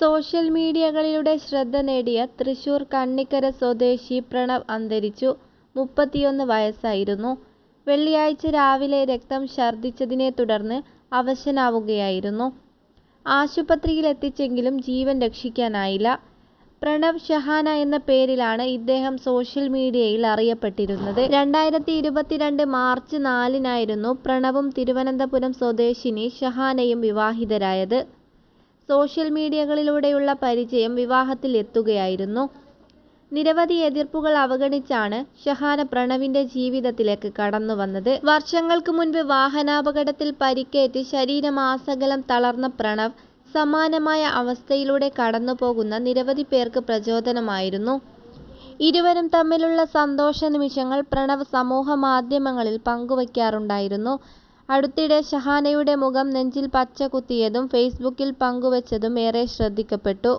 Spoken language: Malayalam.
സോഷ്യൽ മീഡിയകളിലൂടെ ശ്രദ്ധ നേടിയ തൃശൂർ കണ്ണിക്കര സ്വദേശി പ്രണവ് അന്തരിച്ചു. മുപ്പത്തിയൊന്ന് വയസ്സായിരുന്നു. വെള്ളിയാഴ്ച രാവിലെ രക്തം ഛർദ്ദിച്ചതിനെ തുടർന്ന് അവശനാവുകയായിരുന്നു. ആശുപത്രിയിലെത്തിച്ചെങ്കിലും ജീവൻ രക്ഷിക്കാനായില്ല. പ്രണവ് ഷഹാന എന്ന പേരിലാണ് ഇദ്ദേഹം സോഷ്യൽ മീഡിയയിൽ അറിയപ്പെട്ടിരുന്നത്. രണ്ടായിരത്തി ഇരുപത്തിരണ്ട് മാർച്ച് നാലിനായിരുന്നു പ്രണവും തിരുവനന്തപുരം സ്വദേശിനി ഷഹാനയും വിവാഹിതരായത്. സോഷ്യൽ മീഡിയകളിലൂടെയുള്ള പരിചയം വിവാഹത്തിലെത്തുകയായിരുന്നു. നിരവധി എതിർപ്പുകൾ അവഗണിച്ചാണ് ഷഹാന പ്രണവിന്റെ ജീവിതത്തിലേക്ക് കടന്നുവന്നത്. വർഷങ്ങൾക്ക് മുൻപ് വാഹനാപകടത്തിൽ പരിക്കേറ്റ് ശരീരമാസകലം തളർന്ന പ്രണവ് സമാനമായ അവസ്ഥയിലൂടെ കടന്നുപോകുന്ന നിരവധി പേർക്ക് പ്രചോദനമായിരുന്നു. ഇരുവരും തമ്മിലുള്ള സന്തോഷ നിമിഷങ്ങൾ പ്രണവ് സമൂഹമാധ്യമങ്ങളിൽ പങ്കുവയ്ക്കാറുണ്ടായിരുന്നു. അടുത്തിടെ ഷഹാനയുടെ മുഖം നെഞ്ചിൽ പച്ച കുത്തിയതും ഫേസ്ബുക്കിൽ പങ്കുവച്ചതും ഏറെ ശ്രദ്ധിക്കപ്പെട്ടു